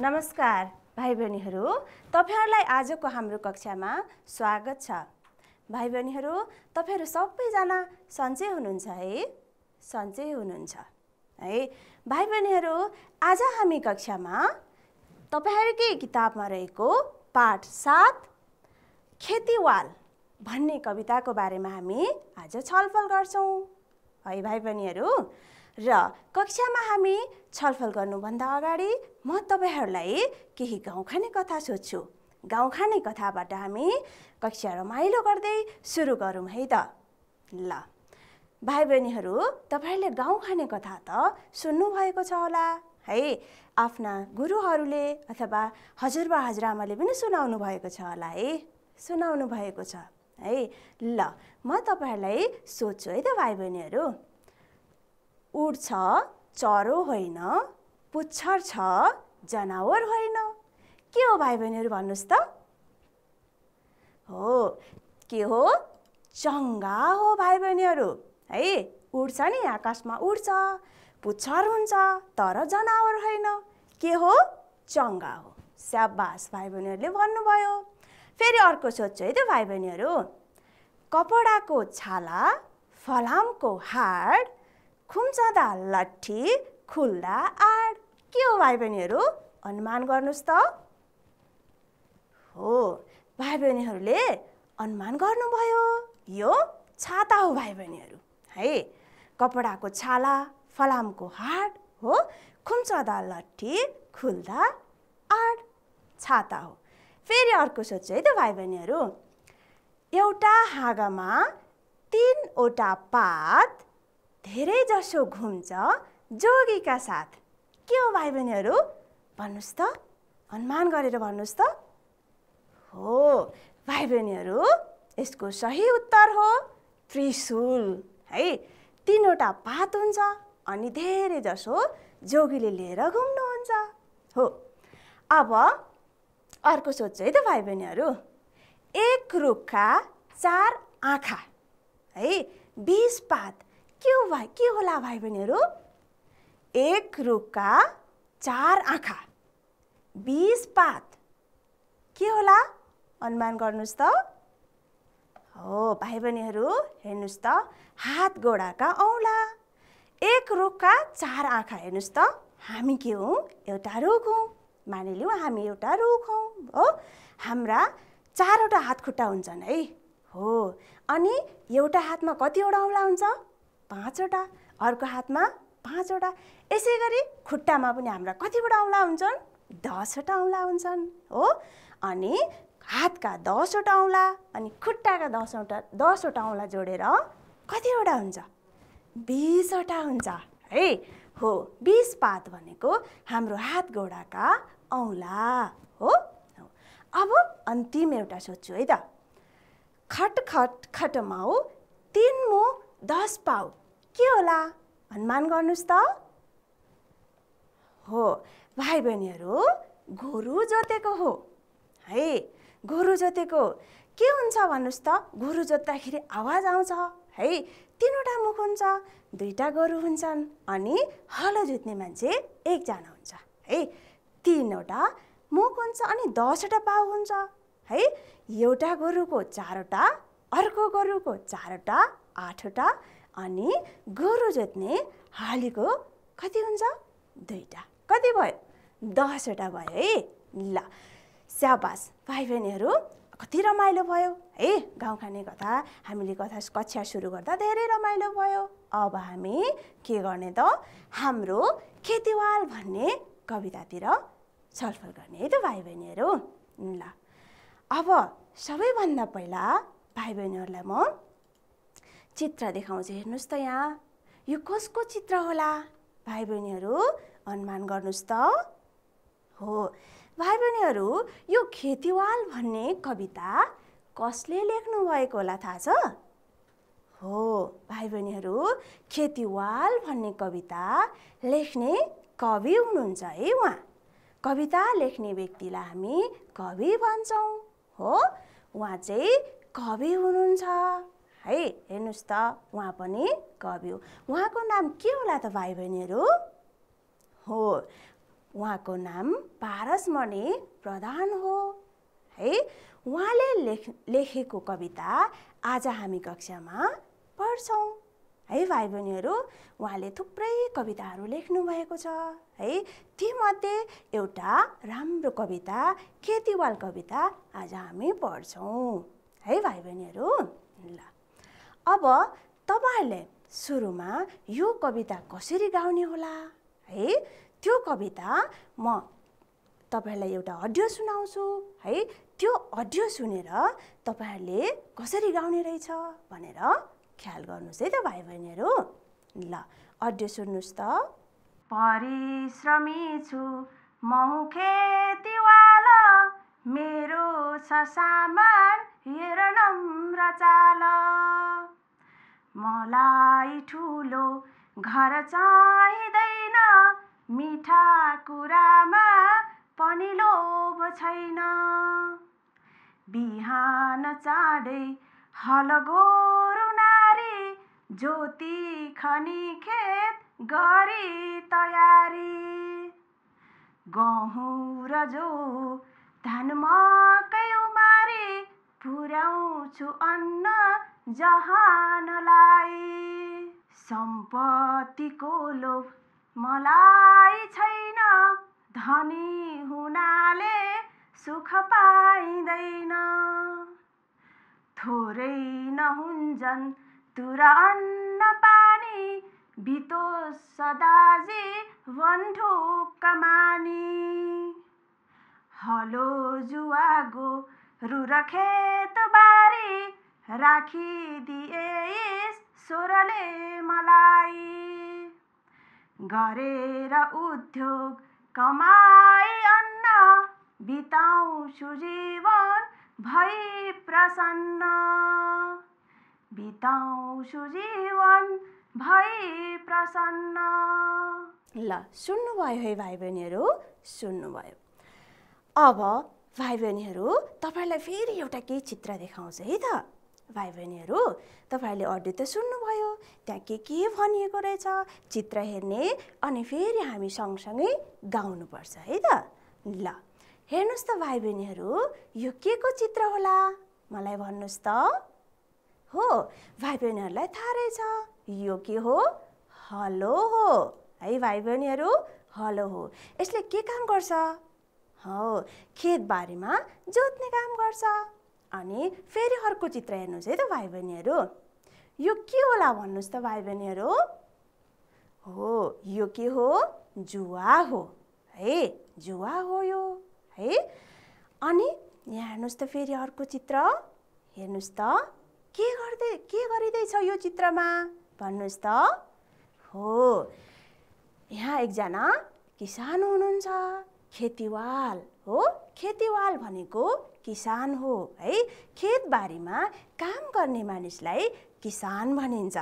नमस्कार भाइ बहिनीहरू तपाईँहरूलाई आजको हाम्रो कक्षामा स्वागत छ भाइ बहिनीहरू तपाईँहरू सबैजना सन्चै हुनुहुन्छ है सन्चै हुनुहुन्छ है भाइ बहिनीहरू आज हामी कक्षामा तपाईँहरूकै किताबमा रहेको पाठ सात खेतीवाल भन्ने कविताको बारेमा हामी आज छलफल गर्छौँ है भाइ बहिनीहरू र कक्षामा हामी छलफल गर्नुभन्दा अगाडि म तपाईँहरूलाई केही गाउँखाने कथा सोध्छु गाउँखाने कथाबाट हामी कक्षा रमाइलो गर्दै सुरु गरौँ है त ल भाइ बहिनीहरू तपाईँहरूले गाउँखाने कथा त सुन्नुभएको छ होला है आफ्ना गुरुहरूले अथवा हजुरबा हजुरआमाले पनि सुनाउनु भएको छ होला है सुनाउनु भएको छ है ल म तपाईँहरूलाई सोध्छु है त भाइ बहिनीहरू उड्छ चरो होइन पुच्छर छ जनावर होइन के हो भाइ बहिनीहरू भन्नुहोस् त हो के हो चङ्गा हो भाइ बहिनीहरू है उड्छ नि आकाशमा उड्छ पुच्छर हुन्छ तर जनावर होइन के हो चङ्गा हो स्याबास भाइ बहिनीहरूले भन्नुभयो फेरि अर्को सोध्छु है त भाइ बहिनीहरू कपडाको छाला फलामको हाड खुम्चदा लट्ठी खुल्दा आड के हो भाइ बहिनीहरू अनुमान गर्नुहोस् त हो भाइ बहिनीहरूले अनुमान गर्नुभयो यो छाता हो भाइ बहिनीहरू है कपडाको छाला फलामको हाड, हो खुम्चदा लट्ठी खुल्दा आड छाता हो फेरि अर्को सोध्छु है त भाइ बहिनीहरू एउटा हाँगामा तिनवटा पात धेरैजसो घुम्छ जोगीका साथ के हो भाइ बहिनीहरू भन्नुहोस् त अनुमान गरेर भन्नुहोस् त हो भाइ बहिनीहरू यसको सही उत्तर हो त्रिशुल है तिनवटा पात हुन्छ अनि धेरै जसो जोगीले लिएर घुम्नुहुन्छ हो अब अर्को सोध्छु है त भाइ बहिनीहरू एक रुखका चार आँखा है बिस पात के हो भाइ के होला भाइ बहिनीहरू एक रुखका चार आँखा बिस पात के होला अनुमान गर्नुहोस् त हो भाइ बहिनीहरू हेर्नुहोस् त हात गोडाका औँला एक रुखका चार आँखा हेर्नुहोस् त हामी के हौँ एउटा रुख हौँ मानिलिउँ हामी एउटा रुख हौँ हो हाम्रा चारवटा हात खुट्टा हुन्छन् है हो अनि एउटा हातमा कतिवटा औँला हुन्छ पाँचवटा अर्को हातमा पाँचवटा यसै गरी खुट्टामा पनि हाम्रा कतिवटा औँला हुन्छन् दसवटा औँला हुन्छन् हो अनि हातका दसवटा औँला अनि खुट्टाका दसवटा दसवटा औँला जोडेर कतिवटा हुन्छ बिसवटा हुन्छ है हो बिस पात भनेको हाम्रो हात गोडाका औँला हो अब अन्तिम एउटा सोध्छु है त खट खट खटमाउ तिन मुख दस पाउ के होला अनुमान गर्नुहोस् त हो भाइ बहिनीहरू गोरु जोतेको हो है गोरु जोतेको के हुन्छ भन्नुहोस् त गोरु जोत्दाखेरि आवाज आउँछ है तिनवटा मुख हुन्छ दुईवटा गोरु हुन्छन् अनि हलो जोत्ने मान्छे एकजना हुन्छ है तिनवटा मुख हुन्छ अनि दसवटा पाउ हुन्छ है एउटा गोरुको चारवटा अर्को गोरुको चारवटा आठवटा अनि गोरु जोत्ने हालीको कति हुन्छ दुईवटा कति भयो दसवटा भयो है ल स्याबास भाइ बहिनीहरू कति रमाइलो भयो है गाउँ खाने कथा हामीले कथा कक्षा सुरु गर्दा धेरै रमाइलो भयो अब हामी के गर्ने त हाम्रो खेतीवाल भन्ने कवितातिर छलफल गर्ने है त भाइ बहिनीहरू ल अब सबैभन्दा पहिला भाइ बहिनीहरूलाई म चित्र देखाउँछ हेर्नुहोस् त यहाँ यो कसको चित्र होला भाइ बहिनीहरू अनुमान गर्नुहोस् त हो भाइ बहिनीहरू यो खेतीवाल भन्ने कविता कसले लेख्नुभएको होला थाहा छ हो भाइ बहिनीहरू खेतीवाल भन्ने कविता लेख्ने कवि हुनुहुन्छ है उहाँ कविता लेख्ने व्यक्तिलाई हामी कवि भन्छौँ हो उहाँ चाहिँ कवि हुनुहुन्छ है हेर्नुहोस् त उहाँ पनि कवि हो उहाँको नाम के होला त भाइ बहिनीहरू हो उहाँको नाम पारसमणि प्रधान हो है उहाँले लेख लेखेको कविता आज हामी कक्षामा पढ्छौँ है भाइ बहिनीहरू उहाँले थुप्रै कविताहरू लेख्नुभएको छ है तीमध्ये एउटा राम्रो कविता खेतीवाल कविता आज हामी पढ्छौँ है भाइ बहिनीहरू ल अब तपाईँहरूले सुरुमा यो कविता कसरी गाउने होला है त्यो कविता म तपाईँहरूलाई एउटा अडियो सुनाउँछु है त्यो अडियो सुनेर तपाईँहरूले कसरी गाउने रहेछ भनेर ख्याल गर्नुहोस् है त भाइ बहिनीहरू ल अडियो सुन्नुहोस् त परिश्रमी छु खेतीवाला मेरो छ सामान हेर नम्र चाल मलाई ठुलो घर चाहिँदैन मिठा कुरामा पनि लोभ छैन बिहान चाँडै हलगोरु नारी ज्योति खनी खेत गरी तयारी गहुँ र जो धान मकै उमारी पुर्याउँछु अन्न जहानलाई सम्पत्तिको लोभ मलाई छैन धनी हुनाले सुख पाइँदैन थोरै नहुन्जन तुर अन्न पानी बितो सदाजी वन्ठोक मानी हलो जुवागो रुर बारी राखिदिए स्वरले मलाई गरेर उद्योग कमाई अन्न बिताउँछु जीवन भई प्रसन्न बिताउँछु जीवन भई प्रसन्न ल सुन्नुभयो है भाइ बहिनीहरू सुन्नुभयो अब भाइ बहिनीहरू तपाईँलाई फेरि एउटा केही चित्र देखाउँछ है त भाइ बहिनीहरू तपाईँहरूले अडियो त सुन्नुभयो त्यहाँ के के भनिएको रहेछ चित्र हेर्ने अनि फेरि हामी सँगसँगै गाउनुपर्छ है त ल हेर्नुहोस् त भाइ बहिनीहरू यो के को चित्र होला मलाई भन्नुहोस् त हो भाइ बहिनीहरूलाई थाहा रहेछ यो के हो हलो हो है भाइ बहिनीहरू हलो हो यसले के काम गर्छ हो खेतबारीमा जोत्ने काम गर्छ अनि फेरि अर्को चित्र हेर्नुहोस् है त भाइ बहिनीहरू यो के होला भन्नुहोस् त भाइ बहिनीहरू हो यो के हो जुवा हो है जुवा हो यो है अनि यहाँ हेर्नुहोस् त फेरि अर्को चित्र हेर्नुहोस् त के गर्दै के गरिँदैछ यो चित्रमा भन्नुहोस् त हो यहाँ एकजना किसान हुनुहुन्छ खेतीवाल हो खेतीवाल भनेको किसान हो है खेतबारीमा काम गर्ने मानिसलाई किसान भनिन्छ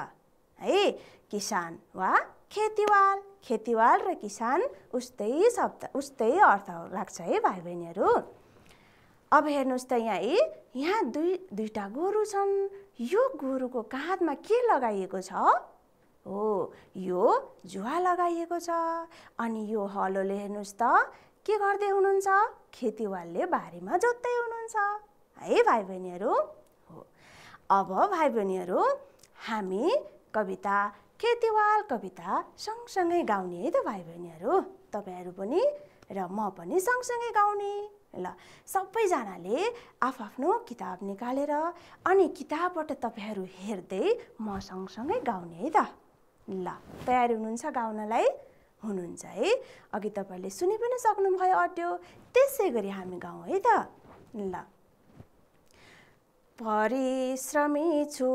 है किसान वा खेतीवाल खेतीवाल र किसान उस्तै शब्द उस्तै अर्थ लाग्छ है भाइ बहिनीहरू अब हेर्नुहोस् त यहाँ है यहाँ दुई दुईवटा गोरु छन् यो गोरुको काँधमा के लगाइएको छ हो यो जुवा लगाइएको छ अनि यो हलोले हेर्नुहोस् त के गर्दै हुनुहुन्छ खेतीवालले बारीमा जोत्दै हुनुहुन्छ है भाइ बहिनीहरू हो अब भाइ बहिनीहरू हामी कविता खेतीवाल कविता सँगसँगै गाउने है त भाइ बहिनीहरू तपाईँहरू पनि र म पनि सँगसँगै गाउने ल सबैजनाले आफआफ्नो किताब निकालेर अनि किताबबाट तपाईँहरू हेर्दै म सँगसँगै गाउने है त ल तयारी हुनुहुन्छ गाउनलाई हुनुहुन्छ है अघि तपाईँले सुनि पनि सक्नुभयो अट्यो त्यसै गरी हामी गाउँ है त ल परिश्रमी छु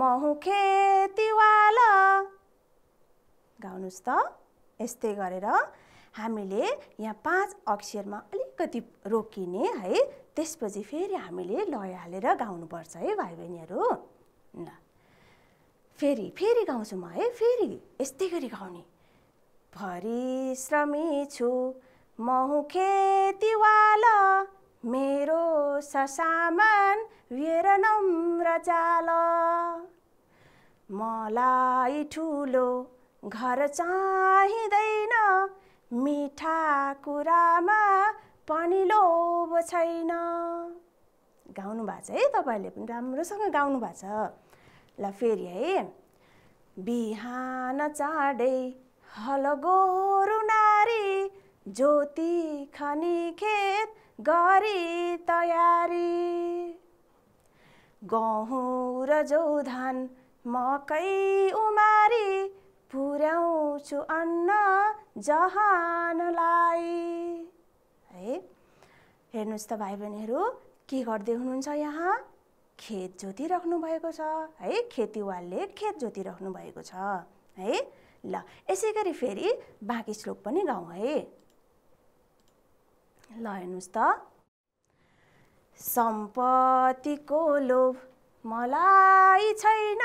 महु खेतीवाला गाउनुहोस् त यस्तै गरेर हामीले यहाँ पाँच अक्षरमा अलिकति रोकिने है त्यसपछि फेरि हामीले लय हालेर गाउनुपर्छ है भाइ बहिनीहरू ल फेरि फेरि गाउँछु म है फेरि यस्तै गरी गाउने परिश्रमी छु म खेतीवाल मेरो ससामान नम्र चाल मलाई ठुलो घर चाहिँदैन मिठा कुरामा पनि लोभ छैन गाउनु भएको छ है तपाईँले पनि राम्रोसँग गाउनु भएको छ ल फेरि है बिहान चाँडै हल गोरु नारी ज्योति खनी खेत गरी तयारी गहुँ र जौधान धान मकै उमारी पुर्याउँछु अन्न जहानलाई है हेर्नुहोस् त भाइ बहिनीहरू के गर्दै हुनुहुन्छ यहाँ खेत राख्नु भएको छ है खेतीवालले खेत राख्नु भएको छ है ल यसै गरी फेरि बाँकी श्लोक पनि गाउँ है ल हेर्नुहोस् त सम्पत्तिको लोभ मलाई छैन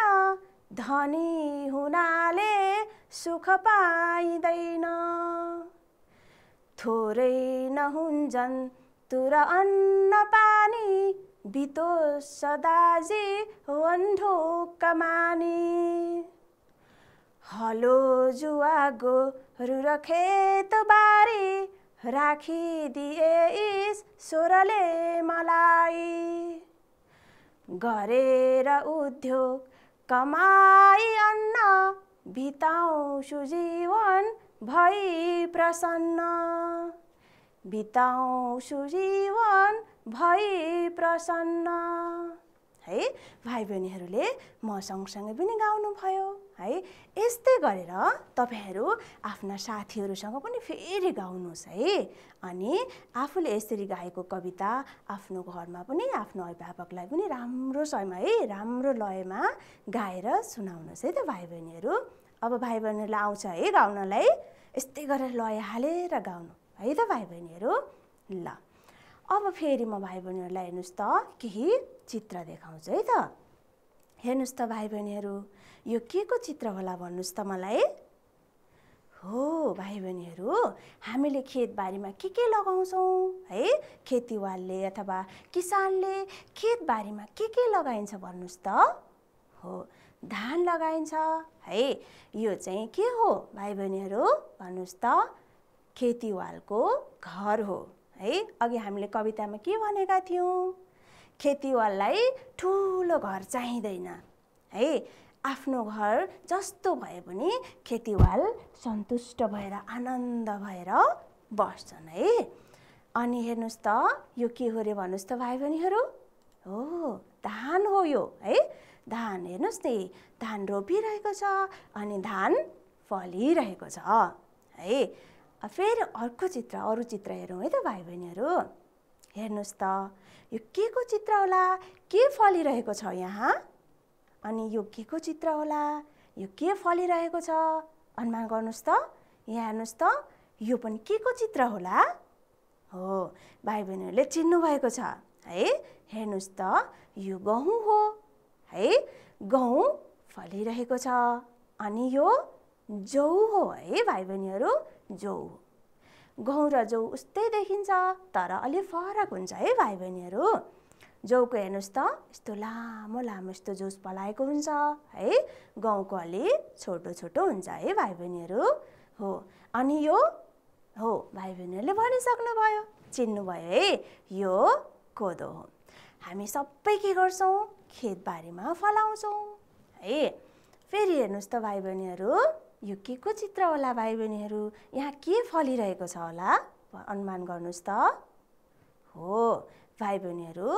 धनी हुनाले सुख पाइँदैन थोरै नहुन्जन तुर अन्न पानी बितो सदाजी वन्ढो कमानी हलो जुवागो राखी खेतबारी इस सोरले मलाई गरेर उद्योग कमाई अन्न बिताउँछु सुजीवन भई प्रसन्न बिताउँछु सुजीवन भई प्रसन्न है भाइ बहिनीहरूले म सँगसँगै पनि गाउनुभयो है यस्तै गरेर तपाईँहरू आफ्ना साथीहरूसँग पनि फेरि गाउनुहोस् है अनि आफूले यसरी गाएको कविता आफ्नो घरमा पनि आफ्नो अभिभावकलाई पनि राम्रो समयमा है राम्रो लयमा गाएर सुनाउनुहोस् है त भाइ बहिनीहरू अब भाइ बहिनीहरूलाई आउँछ है गाउनलाई यस्तै गरेर लय हालेर गाउनु है त भाइ बहिनीहरू ल अब फेरि म भाइ बहिनीहरूलाई हेर्नुहोस् त केही चित्र देखाउँछु है त हेर्नुहोस् त भाइ बहिनीहरू यो के को चित्र होला भन्नुहोस् त मलाई हो भाइ बहिनीहरू हामीले खेतबारीमा के के लगाउँछौँ है खेतीवालले अथवा किसानले खेतबारीमा के के लगाइन्छ भन्नुहोस् त हो धान लगाइन्छ है यो चाहिँ के हो भाइ बहिनीहरू भन्नुहोस् त खेतीवालको घर हो है अघि हामीले कवितामा के भनेका थियौँ खेतीवाललाई ठुलो घर चाहिँदैन है आफ्नो घर जस्तो भए पनि खेतीवाल सन्तुष्ट भएर आनन्द भएर बस्छन् है अनि हेर्नुहोस् त यो के हो अरे भन्नुहोस् त भाइ बहिनीहरू हो धान हो यो है धान हेर्नुहोस् नि धान रोपिरहेको छ अनि धान फलिरहेको छ है फेरि अर्को चित्र अरू चित्र हेरौँ है त भाइ बहिनीहरू हेर्नुहोस् त यो के को चित्र होला के फलिरहेको छ यहाँ अनि यो के को चित्र होला यो के फलिरहेको छ अनुमान गर्नुहोस् त यहाँ हेर्नुहोस् त यो पनि के को चित्र होला हो भाइ बहिनीहरूले चिन्नुभएको छ है हेर्नुहोस् त यो गहुँ हो है गहुँ फलिरहेको छ अनि यो जौ हो है भाइ बहिनीहरू जौ गहुँ र जौ उस्तै देखिन्छ तर अलि फरक हुन्छ है भाइ बहिनीहरू जौको हेर्नुहोस् त यस्तो लामो लामो यस्तो जुस पलाएको हुन्छ है गहुँको अलि छोटो छोटो हुन्छ है भाइ बहिनीहरू हो अनि यो हो भाइ बहिनीहरूले भनिसक्नुभयो चिन्नुभयो है यो कोदो हो हामी सबै के गर्छौँ खेतबारीमा फलाउँछौँ है फेरि हेर्नुहोस् त भाइ बहिनीहरू यो के को चित्र होला भाइ बहिनीहरू यहाँ के फलिरहेको छ होला अनुमान गर्नुहोस् त हो भाइ बहिनीहरू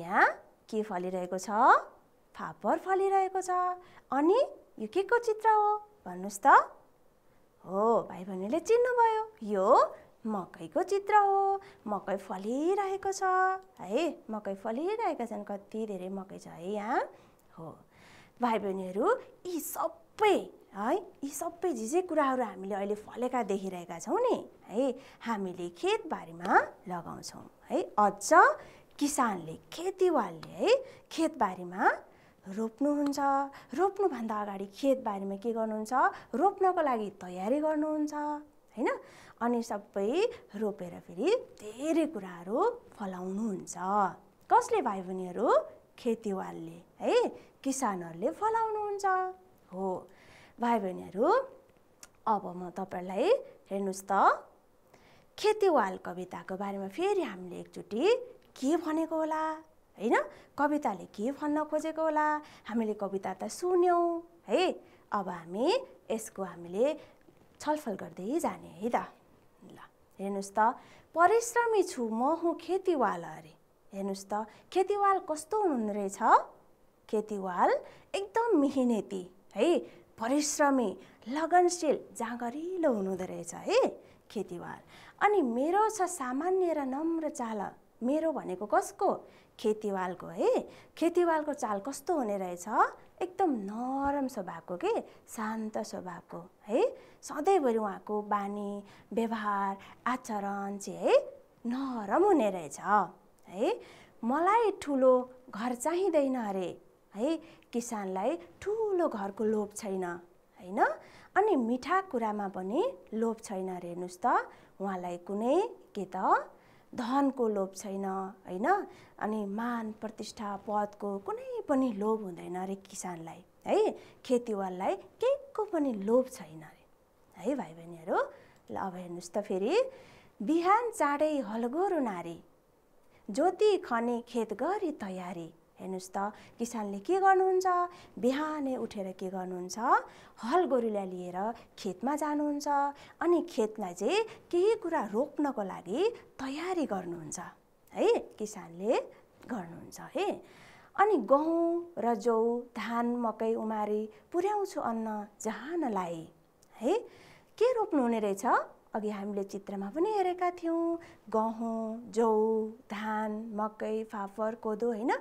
यहाँ के फलिरहेको छ फापर फलिरहेको छ अनि यो के को चित्र हो भन्नुहोस् त हो भाइ बहिनीले चिन्नुभयो यो मकैको चित्र हो मकै फलिरहेको छ है मकै फलिरहेका छन् कति धेरै मकै छ है यहाँ हो भाइ बहिनीहरू यी सबै है यी सबै जे कुराहरू हामीले अहिले फलेका देखिरहेका छौँ नि है हामीले खेतबारीमा लगाउँछौँ है अझ किसानले खेतीवालले है खेतबारीमा रोप्नुहुन्छ रोप्नुभन्दा अगाडि खेतबारीमा के गर्नुहुन्छ रोप्नको लागि तयारी गर्नुहुन्छ होइन अनि सबै रोपेर फेरि धेरै कुराहरू फलाउनुहुन्छ कसले भाइ बहिनीहरू खेतीवालले है किसानहरूले फलाउनुहुन्छ हो भाइ बहिनीहरू अब म तपाईँहरूलाई हेर्नुहोस् त खेतीवाल कविताको बारेमा फेरि हामीले एकचोटि के भनेको होला होइन कविताले के भन्न खोजेको होला हामीले कविता त सुन्यौँ है अब हामी यसको हामीले छलफल गर्दै जाने है त ल हेर्नुहोस् त परिश्रमी छु म हुँ खेतीवाल अरे हेर्नुहोस् त खेतीवाल कस्तो हुनुहुँदो रहेछ खेतीवाल एकदम मिहिनेती है परिश्रमी लगनशील जाँगरिलो हुनुहुँदो रहेछ है खेतीवार अनि मेरो छ सामान्य र नम्र चाल मेरो भनेको कसको खेतीवालको है खेतीवालको चाल कस्तो हुने रहेछ एकदम नरम स्वभावको के शान्त स्वभावको है सधैँभरि उहाँको बानी व्यवहार आचरण चाहिँ है नरम हुने रहेछ है मलाई ठुलो घर चाहिँदैन अरे है किसानलाई ठुलो घरको लोभ छैन होइन अनि मिठा कुरामा पनि लोभ छैन अरे हेर्नुहोस् त उहाँलाई कुनै के त धनको लोभ छैन होइन अनि मान प्रतिष्ठा पदको कुनै पनि लोभ हुँदैन अरे किसानलाई है खेतीवाललाई केको पनि लोभ छैन अरे है भाइ बहिनीहरू ल अब हेर्नुहोस् त फेरि बिहान चाँडै हलगोरो नारी ज्योति खने खेत गरी तयारी हेर्नुहोस् त किसानले के गर्नुहुन्छ बिहानै उठेर के गर्नुहुन्छ हल गोरुलाई लिएर खेतमा जानुहुन्छ अनि खेतलाई चाहिँ केही कुरा रोप्नको लागि तयारी गर्नुहुन्छ है किसानले गर्नुहुन्छ है अनि गहुँ र जौ धान मकै उमारी पुर्याउँछु अन्न जहाँ है के रोप्नु हुने रहेछ अघि हामीले चित्रमा पनि हेरेका थियौँ गहुँ जौ धान मकै फापर कोदो होइन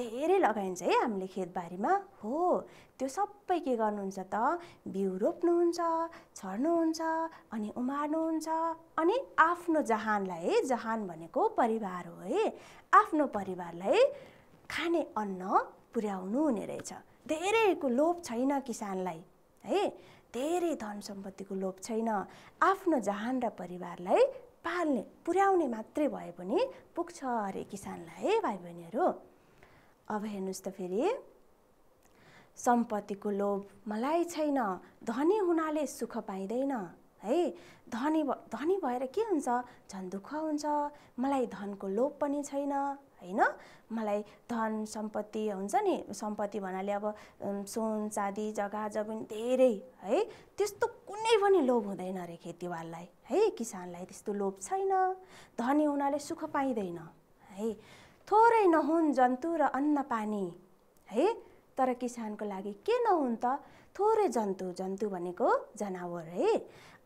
धेरै लगाइन्छ है हामीले खेतबारीमा हो त्यो सबै के गर्नुहुन्छ त बिउ रोप्नुहुन्छ छर्नुहुन्छ अनि उमार्नुहुन्छ अनि आफ्नो जहानलाई है जहान भनेको परिवार हो है आफ्नो परिवारलाई खाने अन्न पुर्याउनु हुने रहेछ धेरैको लोभ छैन किसानलाई है धेरै धन सम्पत्तिको लोभ छैन आफ्नो जहान र परिवारलाई पाल्ने पुर्याउने मात्रै भए पनि पुग्छ अरे किसानलाई है भाइ बहिनीहरू अब हेर्नुहोस् त फेरि सम्पत्तिको लोभ मलाई छैन धनी हुनाले सुख पाइँदैन है धनी धनी भएर के हुन्छ झन् दुःख हुन्छ मलाई धनको लोभ पनि छैन होइन मलाई धन सम्पत्ति हुन्छ नि सम्पत्ति भन्नाले अब सोन चाँदी जग्गा जमिन धेरै है त्यस्तो कुनै पनि लोभ हुँदैन अरे खेतीवाललाई है किसानलाई त्यस्तो लोभ छैन धनी हुनाले सुख पाइँदैन है थोरै नहुन् जन्तु र अन्न पानी है तर किसानको लागि के नहुन् त थोरै जन्तु जन्तु भनेको जनावर है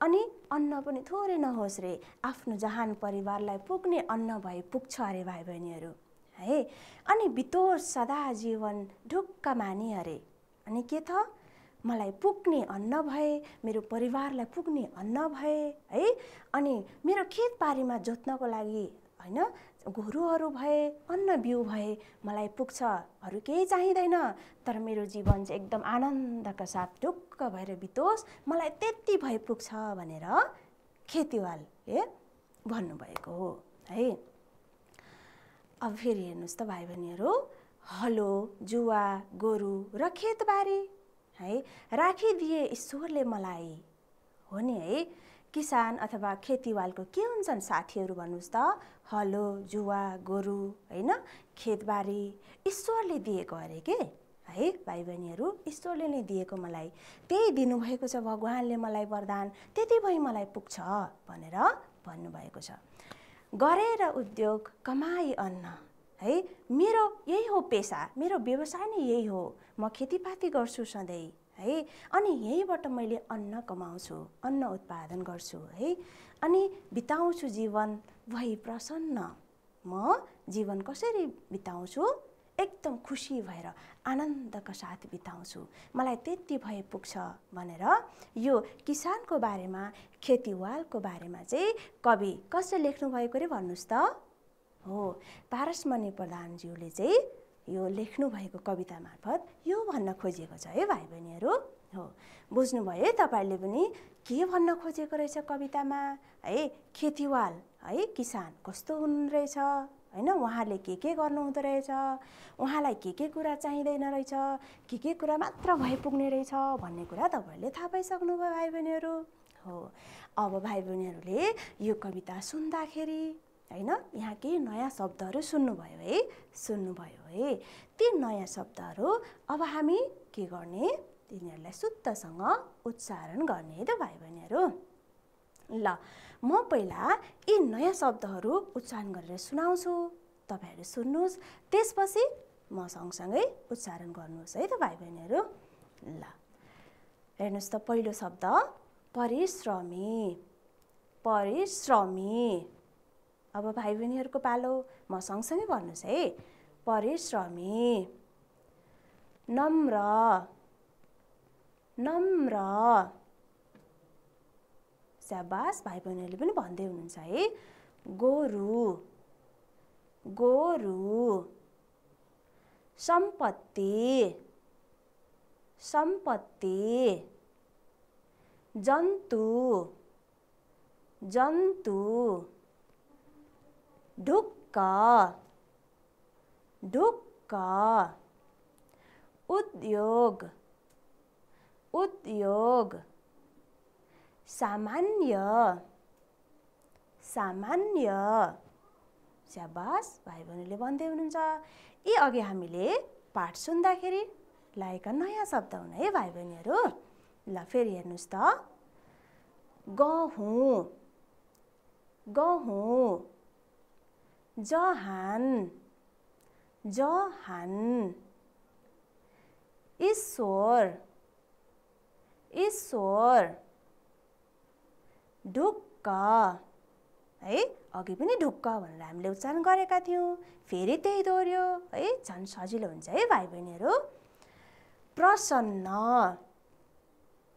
अनि अन्न पनि थोरै नहोस् रे आफ्नो जहान परिवारलाई पुग्ने अन्न भए पुग्छ अरे भाइ बहिनीहरू है अनि बितोर सदा जीवन ढुक्क मानि अरे अनि के त मलाई पुग्ने अन्न भए मेरो परिवारलाई पुग्ने अन्न भए है अनि मेरो खेतबारीमा जोत्नको लागि होइन गोरुहरू भए अन्न बिउ भए मलाई पुग्छ पुग्छहरू केही चाहिँदैन तर मेरो जीवन चाहिँ एकदम आनन्दका साथ ढुक्क भएर बितोस् मलाई त्यति भए पुग्छ भनेर खेतीवाल खेतीवालले भन्नुभएको हो है अब फेरि हेर्नुहोस् त भाइ बहिनीहरू हलो जुवा गोरु र खेतबारी है राखिदिए ईश्वरले मलाई हो नि है किसान अथवा खेतीवालको के हुन्छन् साथीहरू भन्नुहोस् त हलो जुवा गोरु होइन खेतबारी ईश्वरले दिएको अरे के है भाइ बहिनीहरू ईश्वरले नै दिएको मलाई त्यही दिनुभएको छ भगवान्ले मलाई वरदान त्यति भई मलाई पुग्छ भनेर भन्नुभएको छ गरेर उद्योग कमाई अन्न है मेरो यही हो पेसा मेरो व्यवसाय नै यही हो म खेतीपाती गर्छु सधैँ है अनि यहीँबाट मैले अन्न कमाउँछु अन्न उत्पादन गर्छु है अनि बिताउँछु जीवन भई प्रसन्न म जीवन कसरी बिताउँछु एकदम खुसी भएर आनन्दका साथ बिताउँछु मलाई त्यति भए पुग्छ भनेर यो किसानको बारेमा खेतीवालको बारेमा चाहिँ कवि कसले लेख्नुभएको अरे भन्नुहोस् त हो पारसमणि प्रधानज्यूले चाहिँ यो लेख्नुभएको कविता मार्फत यो भन्न खोजिएको छ है भाइ बहिनीहरू हो बुझ्नुभयो है तपाईँहरूले पनि के भन्न खोजेको रहेछ कवितामा है खेतीवाल है किसान कस्तो हुनु रहेछ होइन उहाँले के के गर्नुहुँदो रहेछ उहाँलाई के के कुरा चाहिँदैन रहेछ के के कुरा मात्र भइपुग्ने रहेछ भन्ने कुरा तपाईँहरूले थाहा पाइसक्नुभयो भाइ बहिनीहरू हो अब भाइ बहिनीहरूले यो कविता सुन्दाखेरि होइन यहाँ केही नयाँ शब्दहरू सुन्नुभयो है सुन्नुभयो है ती नयाँ शब्दहरू अब हामी के गर्ने तिनीहरूलाई शुद्धसँग उच्चारण गर्ने है त भाइ बहिनीहरू ल म पहिला यी नयाँ शब्दहरू उच्चारण गरेर सुनाउँछु तपाईँहरू सुन्नुहोस् त्यसपछि म सँगसँगै उच्चारण गर्नुहोस् है त भाइ बहिनीहरू ल हेर्नुहोस् त पहिलो शब्द परिश्रमी परिश्रमी अब भाइ बहिनीहरूको पालो म सँगसँगै भन्नुहोस् है परिश्रमी नम्र नम्र स्याबास भाइ बहिनीहरूले पनि भन्दै हुनुहुन्छ है गोरु गोरु सम्पत्ति सम्पत्ति जन्तु जन्तु ढुक्क ढुक्क उद्योग उद्योग सामान्य सामान्य स्याबास भाइ बहिनीले भन्दै हुनुहुन्छ यी अघि हामीले पाठ सुन्दाखेरि लागेका नयाँ शब्द हुन् है भाइ बहिनीहरू ल फेरि हेर्नुहोस् त गहुँ गहुँ जहान जहान ईश्वर ईश्वर ढुक्क है अघि पनि ढुक्क भनेर हामीले उच्चारण गरेका थियौँ फेरि त्यही दोहोऱ्यो है झन् सजिलो हुन्छ है भाइ बहिनीहरू प्रसन्न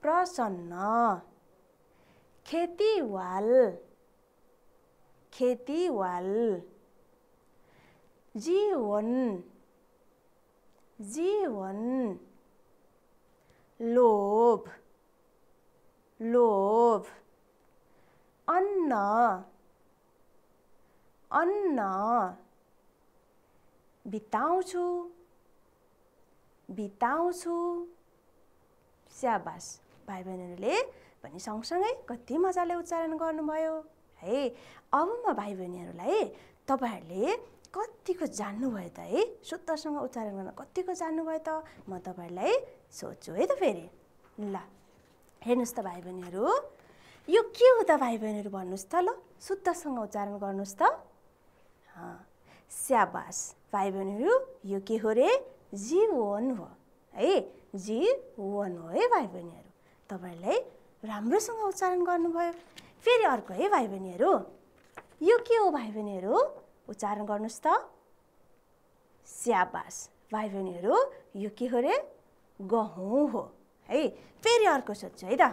प्रसन्न खेतीवाल खेतीवाल जीवन जीवन लोभ लोभ अन्न अन्न बिताउँछु बिताउँछु स्याबास भाइ बहिनीहरूले भने सँगसँगै कति मजाले उच्चारण गर्नुभयो है अब म भाइ बहिनीहरूलाई तपाईँहरूले कतिको जान्नुभयो त है शुद्धसँग उच्चारण गर्न कतिको जान्नुभयो त म तपाईँहरूलाई सोध्छु है त फेरि ल हेर्नुहोस् त भाइ बहिनीहरू यो के हो त भाइ बहिनीहरू भन्नुहोस् त ल शुद्धसँग उच्चारण गर्नुहोस् त स्याबास भाइ बहिनीहरू यो के हो रे जी वन हो है जी वन हो है भाइ बहिनीहरू तपाईँहरूलाई राम्रोसँग उच्चारण गर्नुभयो फेरि अर्को है भाइ बहिनीहरू यो के हो भाइ बहिनीहरू उच्चारण गर्नुहोस् त स्याबास भाइ बहिनीहरू यो के हो रे गहुँ हो है फेरि अर्को सोध्छु है त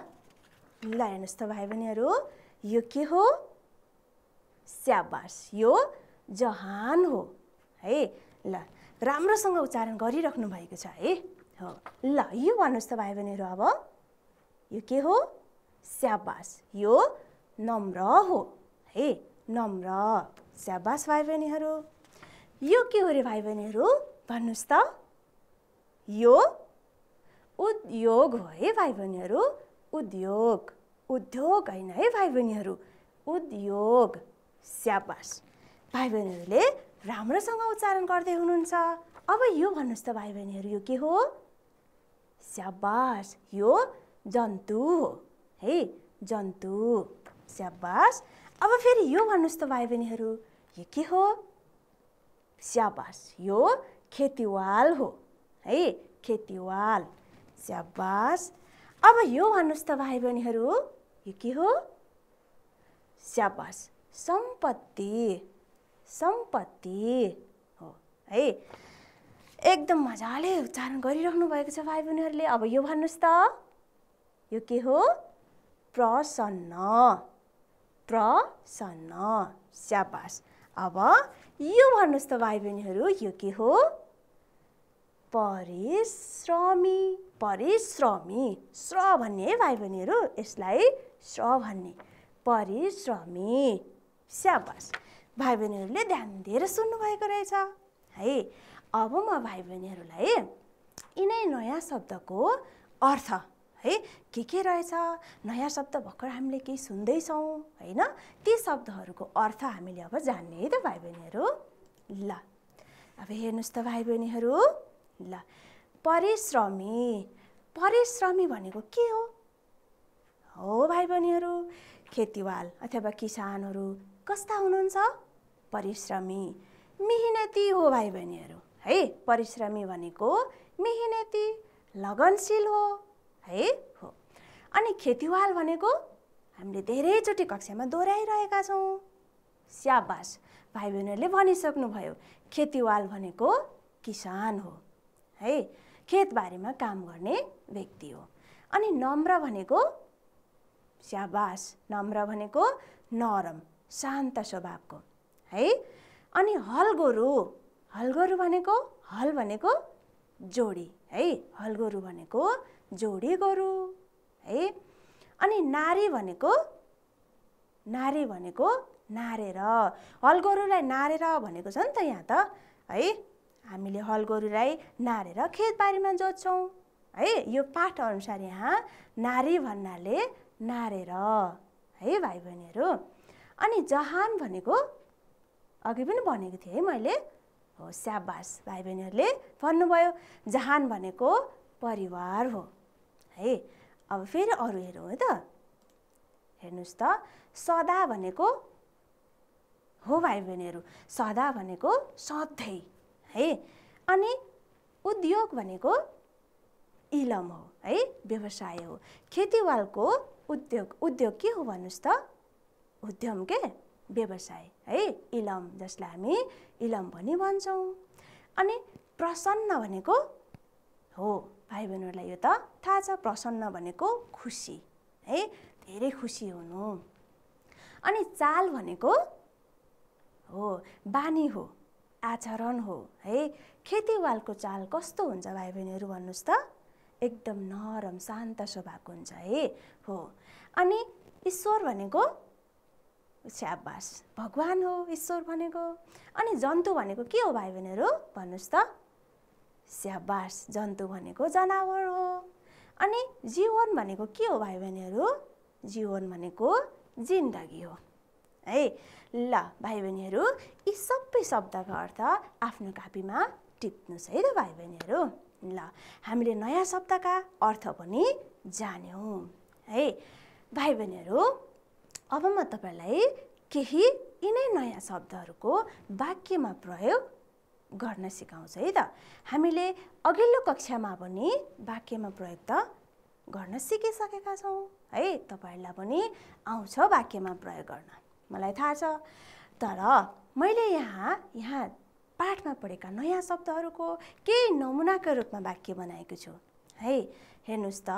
ल हेर्नुहोस् त भाइ बहिनीहरू यो के हो स्याबास यो जहान हो है ल राम्रोसँग उच्चारण गरिराख्नु भएको छ है हो ल यो भन्नुहोस् त भाइ बहिनीहरू अब यो के हो स्याबास यो नम्र हो है नम्र स्याबास भाइ बहिनीहरू यो के हो रे भाइ बहिनीहरू भन्नुहोस् त यो उद्योग हो है भाइ बहिनीहरू उद्योग उद्योग होइन है भाइ बहिनीहरू उद्योग स्याबास भाइ बहिनीहरूले राम्रोसँग उच्चारण गर्दै हुनुहुन्छ अब यो भन्नुहोस् त भाइ बहिनीहरू यो के हो स्याबास यो जन्तु हो है जन्तु स्याबास अब फेरि यो भन्नुहोस् त भाइ बहिनीहरू यो के हो स्याबास यो खेतीवाल हो है खेतीवाल स्याबास अब यो भन्नुहोस् त भाइ बहिनीहरू यो के हो स्याबास सम्पत्ति सम्पत्ति हो है एकदम मजाले उच्चारण गरिरहनु भएको छ भाइ बहिनीहरूले अब यो भन्नुहोस् त यो के हो प्रसन्न प्रसन्न स्याबास अब यो भन्नुहोस् त भाइ बहिनीहरू यो के हो परिश्रमी परिश्रमी श्र भन्ने है भाइ बहिनीहरू यसलाई श्र भन्ने परिश्रमी स्याबास भाइ बहिनीहरूले ध्यान दिएर सुन्नुभएको रहेछ है अब म भाइ बहिनीहरूलाई यिनै नयाँ शब्दको अर्थ है के के रहेछ नयाँ शब्द भर्खर हामीले केही सुन्दैछौँ होइन ती शब्दहरूको अर्थ हामीले अब जान्ने है त भाइ बहिनीहरू ल अब हेर्नुहोस् त भाइ बहिनीहरू ल परिश्रमी परिश्रमी भनेको के हो हो भाइ बहिनीहरू खेतीवाल अथवा किसानहरू कस्ता हुनुहुन्छ परिश्रमी मिहिनेती हो भाइ बहिनीहरू है परिश्रमी भनेको मिहिनेती लगनशील हो है हो अनि खेतीवाल भनेको हामीले धेरैचोटि कक्षामा दोहोऱ्याइरहेका छौँ स्याबास भाइ बहिनीहरूले भनिसक्नुभयो खेतीवाल भनेको किसान हो है खेतबारीमा काम गर्ने व्यक्ति हो अनि नम्र भनेको स्याबास नम्र भनेको नरम शान्त स्वभावको है अनि हलगोरु हलगोरु भनेको हल भनेको जोडी है हलगोरु भनेको जोडी गोरु है अनि नारी भनेको नारी भनेको नारेर हलगोरुलाई नारेर भनेको छ नि त यहाँ त है हामीले हलगोरुलाई नारेर खेतबारीमा जोत्छौँ है यो पाठ अनुसार यहाँ नारी भन्नाले नारेर है भाइ बहिनीहरू अनि जहान भनेको अघि पनि भनेको थिएँ है मैले हो स्याबास भाइ बहिनीहरूले भन्नुभयो जहान भनेको परिवार हो है अब फेरि अरू हेरौँ है त हेर्नुहोस् त सदा भनेको हो भाइ बहिनीहरू सदा भनेको सधैँ है अनि उद्योग भनेको इलम हो है व्यवसाय हो खेतीवालको उद्योग उद्योग के हो भन्नुहोस् त उद्यम के व्यवसाय है इलम जसलाई हामी इलम पनि भन्छौँ अनि प्रसन्न भनेको हो भाइ बहिनीहरूलाई यो त थाहा छ प्रसन्न भनेको खुसी है धेरै खुसी हुनु अनि चाल भनेको हो बानी हो आचरण हो है खेतीवालको चाल कस्तो हुन्छ भाइ बहिनीहरू भन्नुहोस् त एकदम नरम शान्त स्वभावको हुन्छ है हो अनि ईश्वर भनेको स्याबास भगवान् हो ईश्वर भनेको अनि जन्तु भनेको के हो भाइ बहिनीहरू भन्नुहोस् त स्याबास जन्तु भनेको जनावर हो अनि जीवन भनेको के हो भाइ बहिनीहरू जीवन भनेको जिन्दगी हो है ल भाइ बहिनीहरू यी सबै शब्दको अर्थ आफ्नो कापीमा टिप्नुहोस् है त भाइ बहिनीहरू ल हामीले नयाँ शब्दका अर्थ पनि जान्यौँ है भाइ बहिनीहरू अब म तपाईँलाई केही यिनै नयाँ शब्दहरूको वाक्यमा प्रयोग गर्न सिकाउँछ है त हामीले अघिल्लो कक्षामा पनि वाक्यमा प्रयोग त गर्न सिकिसकेका छौँ है तपाईँहरूलाई पनि आउँछ वाक्यमा प्रयोग गर्न मलाई थाहा छ तर मैले यहाँ यहाँ पाठमा पढेका नयाँ शब्दहरूको केही नमुनाको रूपमा वाक्य बनाएको छु है हेर्नुहोस् त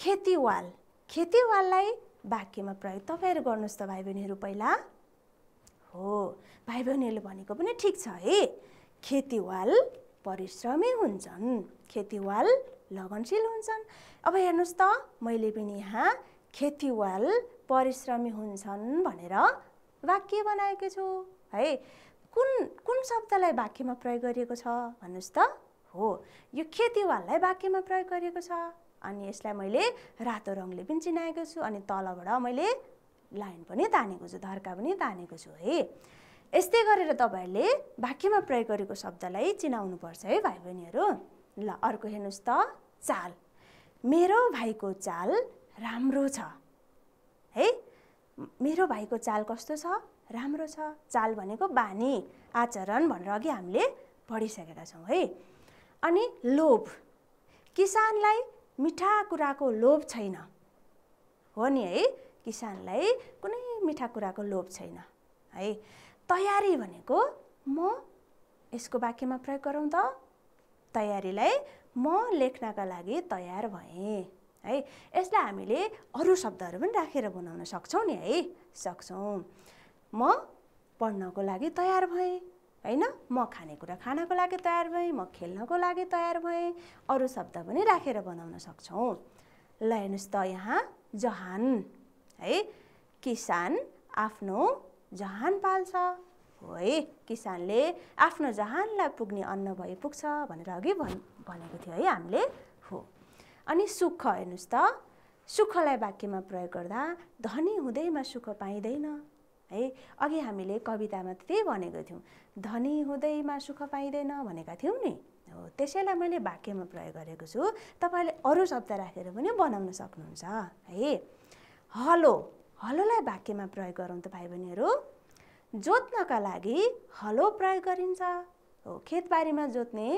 खेतीवाल खेतीवाललाई वाक्यमा प्रयोग तपाईँहरू गर्नुहोस् त भाइ बहिनीहरू पहिला हो भाइ बहिनीहरूले भनेको पनि ठिक छ है खेतीवाल परिश्रमी हुन्छन् खेतीवाल लगनशील हुन्छन् अब हेर्नुहोस् त मैले पनि यहाँ खेतीवाल परिश्रमी हुन्छन् भनेर वाक्य बनाएको छु है कुन कुन शब्दलाई वाक्यमा प्रयोग गरिएको छ भन्नुहोस् त हो यो खेतीवाललाई वाक्यमा प्रयोग गरिएको छ अनि यसलाई मैले रातो रङले पनि चिनाएको छु अनि तलबाट मैले लाइन पनि तानेको छु धर्का पनि तानेको छु है यस्तै गरेर तपाईँहरूले वाक्यमा प्रयोग गरेको शब्दलाई चिनाउनु पर्छ है भाइ बहिनीहरू ल अर्को हेर्नुहोस् त चाल मेरो भाइको चाल राम्रो छ है मेरो भाइको चाल कस्तो छ राम्रो छ चाल भनेको बानी आचरण भनेर अघि हामीले पढिसकेका छौँ है अनि लोभ किसानलाई मिठा कुराको लोभ छैन हो नि है किसानलाई कुनै मिठा कुराको लोभ छैन है तयारी भनेको म यसको वाक्यमा प्रयोग गरौँ त तयारीलाई म लेख्नका लागि तयार भएँ है यसलाई हामीले अरू शब्दहरू पनि राखेर बनाउन सक्छौँ नि है सक्छौँ म पढ्नको लागि तयार भएँ होइन म खानेकुरा खानको लागि तयार भएँ म खेल्नको लागि तयार भएँ अरू शब्द पनि राखेर बनाउन सक्छौँ ल हेर्नुहोस् त यहाँ जहान है किसान आफ्नो जहान पाल्छ हो है किसानले आफ्नो जहानलाई पुग्ने अन्न भए पुग्छ भनेर अघि भन् भनेको थियो है हामीले हो अनि सुख हेर्नुहोस् त सुखलाई वाक्यमा प्रयोग गर्दा धनी हुँदैमा सुख पाइँदैन है अघि हामीले कवितामा त्यही भनेको थियौँ धनी हुँदैमा सुख पाइँदैन भनेका थियौँ नि हो त्यसैलाई मैले वाक्यमा प्रयोग गरेको छु तपाईँले अरू शब्द राखेर पनि बनाउन सक्नुहुन्छ है हलो हलोलाई वाक्यमा प्रयोग गरौँ त भाइ बहिनीहरू जोत्नका लागि हलो प्रयोग गरिन्छ हो खेतबारीमा जोत्ने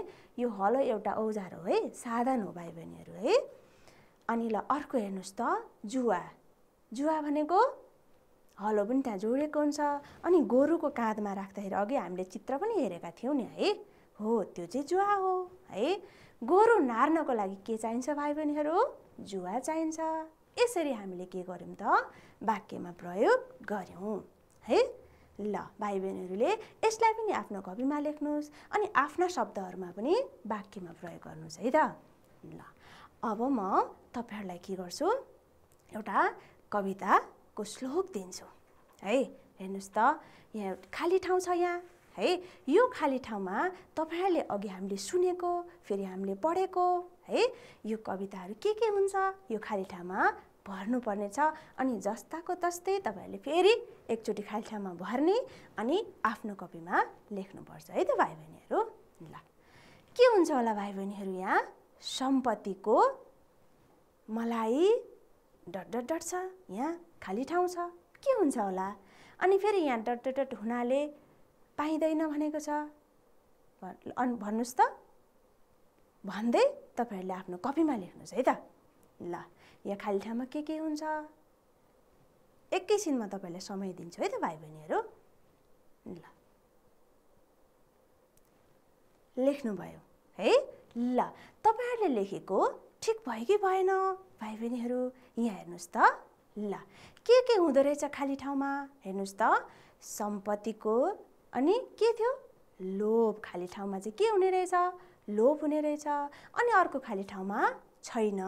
यो हलो एउटा औजार हो है साधन हो भाइ बहिनीहरू है अनि ल अर्को हेर्नुहोस् त जुवा जुवा भनेको हलो पनि त्यहाँ जोडिएको हुन्छ अनि गोरुको काँधमा राख्दाखेरि अघि हामीले चित्र पनि हेरेका थियौँ नि है हो त्यो चाहिँ जुवा हो है गोरु नार्नको लागि के चाहिन्छ भाइ बहिनीहरू जुवा चाहिन्छ यसरी हामीले के गर्यौँ त वाक्यमा प्रयोग गऱ्यौँ है ल भाइ बहिनीहरूले यसलाई पनि आफ्नो कविमा लेख्नुहोस् अनि आफ्ना शब्दहरूमा पनि वाक्यमा प्रयोग गर्नुहोस् है त ल अब म तपाईँहरूलाई के गर्छु एउटा कविताको श्लोक दिन्छु है हेर्नुहोस् त यहाँ खाली ठाउँ छ यहाँ है यो खाली ठाउँमा तपाईँहरूले अघि हामीले सुनेको फेरि हामीले पढेको है यो कविताहरू के के हुन्छ यो खाली ठाउँमा भर्नुपर्नेछ अनि जस्ताको तस्तै तपाईँहरूले फेरि एकचोटि ठाउँमा भर्ने अनि आफ्नो कपीमा लेख्नुपर्छ है त भाइ बहिनीहरू ल के हुन्छ होला भाइ बहिनीहरू यहाँ सम्पत्तिको मलाई डट डट डट छ यहाँ खाली ठाउँ छ के हुन्छ होला अनि फेरि यहाँ डट डट डट हुनाले पाइँदैन भनेको छ अनि भन्नुहोस् त भन्दै तपाईँहरूले आफ्नो कपीमा लेख्नुहोस् है त ल या खाली ठाउँमा के के हुन्छ एकैछिनमा तपाईँलाई समय दिन्छु है त भाइ बहिनीहरू ल लेख्नुभयो है ल तपाईँहरूले लेखेको ठिक भयो कि भएन भाइ बहिनीहरू यहाँ हेर्नुहोस् त ल के के हुँदो रहेछ खाली ठाउँमा हेर्नुहोस् त सम्पत्तिको अनि के थियो लोभ खाली ठाउँमा चाहिँ के हुने रहेछ लोभ हुने रहेछ अनि अर्को खाली ठाउँमा छैन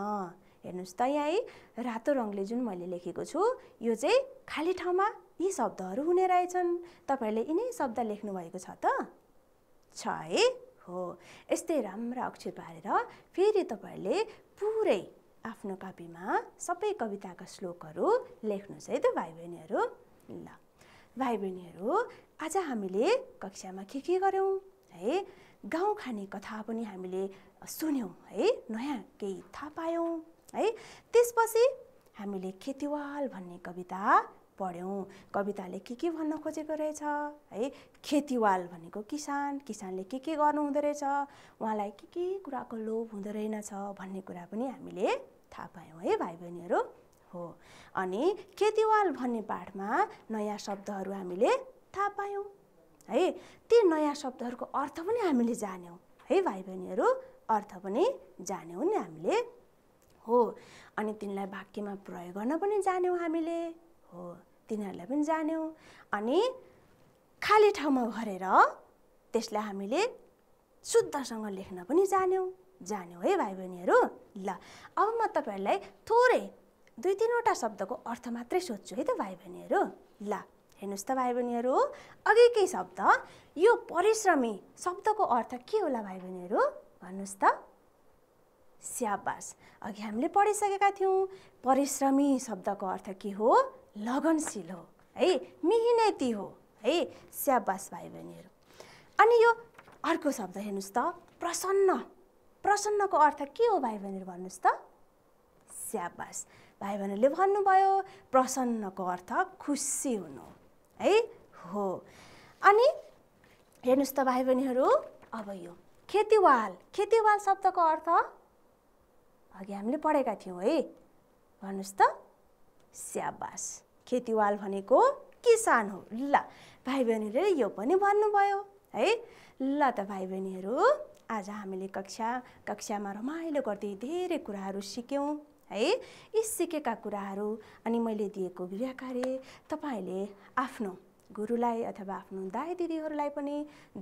हेर्नुहोस् त यहाँ है रातो रङले जुन मैले लेखेको छु यो चाहिँ खाली ठाउँमा यी शब्दहरू हुने रहेछन् तपाईँहरूले यिनै शब्द लेख्नुभएको छ त छ है हो यस्तै राम्रा अक्षर पारेर फेरि तपाईँहरूले पुरै आफ्नो कापीमा सबै कविताका श्लोकहरू लेख्नुहोस् है त भाइ बहिनीहरू ल भाइ बहिनीहरू आज हामीले कक्षामा के के गऱ्यौँ है गाउँ खाने कथा पनि हामीले सुन्यौँ है नयाँ केही थाहा पायौँ है त्यसपछि हामीले खेतीवाल भन्ने कविता पढ्यौँ कविताले के के भन्न खोजेको रहेछ है खेतीवाल भनेको किसान किसानले के के गर्नु हुँदो रहेछ उहाँलाई के के कुराको लोभ हुँदो रहेनछ भन्ने कुरा पनि हामीले थाहा पायौँ है भाइ बहिनीहरू हो अनि खेतीवाल भन्ने पाठमा नयाँ शब्दहरू हामीले थाहा पायौँ है ती नयाँ शब्दहरूको अर्थ पनि हामीले जान्यौँ है भाइ बहिनीहरू अर्थ पनि जान्यौँ नि हामीले हो अनि तिनलाई वाक्यमा प्रयोग गर्न पनि जान्यौँ हामीले हो तिनीहरूलाई पनि जान्यौँ अनि खाली ठाउँमा भरेर त्यसलाई हामीले शुद्धसँग लेख्न पनि जान्यौँ जान्यौँ है भाइ बहिनीहरू ल अब म तपाईँहरूलाई थोरै दुई तिनवटा शब्दको अर्थ मात्रै सोध्छु है त भाइ बहिनीहरू ल हेर्नुहोस् त भाइ बहिनीहरू अघि केही शब्द यो परिश्रमी शब्दको अर्थ के होला भाइ बहिनीहरू भन्नुहोस् त स्याबास अघि हामीले पढिसकेका थियौँ परिश्रमी शब्दको अर्थ के हो लगनशील हो है मिहिनेती हो है स्याबास भाइ बहिनीहरू अनि यो अर्को शब्द हेर्नुहोस् त प्रसन्न प्रसन्नको अर्थ के हो भाइ बहिनीहरू भन्नुहोस् त स्याबास भाइ बहिनीहरूले भन्नुभयो प्रसन्नको अर्थ खुसी हुनु है हो अनि हेर्नुहोस् त भाइ बहिनीहरू अब यो खेतीवाल खेतीवाल शब्दको अर्थ अघि हामीले पढेका थियौँ है भन्नुहोस् त स्याबास खेतीवाल भनेको किसान हो ल भाइ बहिनीले यो पनि भन्नुभयो है ल त भाइ बहिनीहरू आज हामीले कक्षा कक्षामा रमाइलो गर्दै धेरै कुराहरू सिक्यौँ है यी सिकेका कुराहरू अनि मैले दिएको गृह कार्य तपाईँले आफ्नो गुरुलाई अथवा आफ्नो दाई दिदीहरूलाई पनि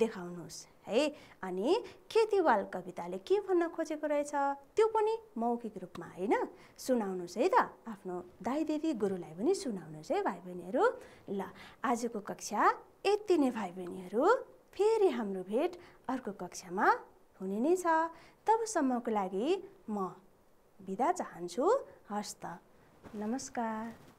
देखाउनुहोस् है अनि खेतीवाल कविताले के भन्न खोजेको रहेछ त्यो पनि मौखिक रूपमा होइन सुनाउनुहोस् है त आफ्नो दाई दिदी गुरुलाई पनि सुनाउनुहोस् है भाइ बहिनीहरू ल आजको कक्षा यति नै भाइ बहिनीहरू फेरि हाम्रो भेट अर्को कक्षामा हुने नै छ तबसम्मको लागि म बिदा चाहन्छु हस्त नमस्कार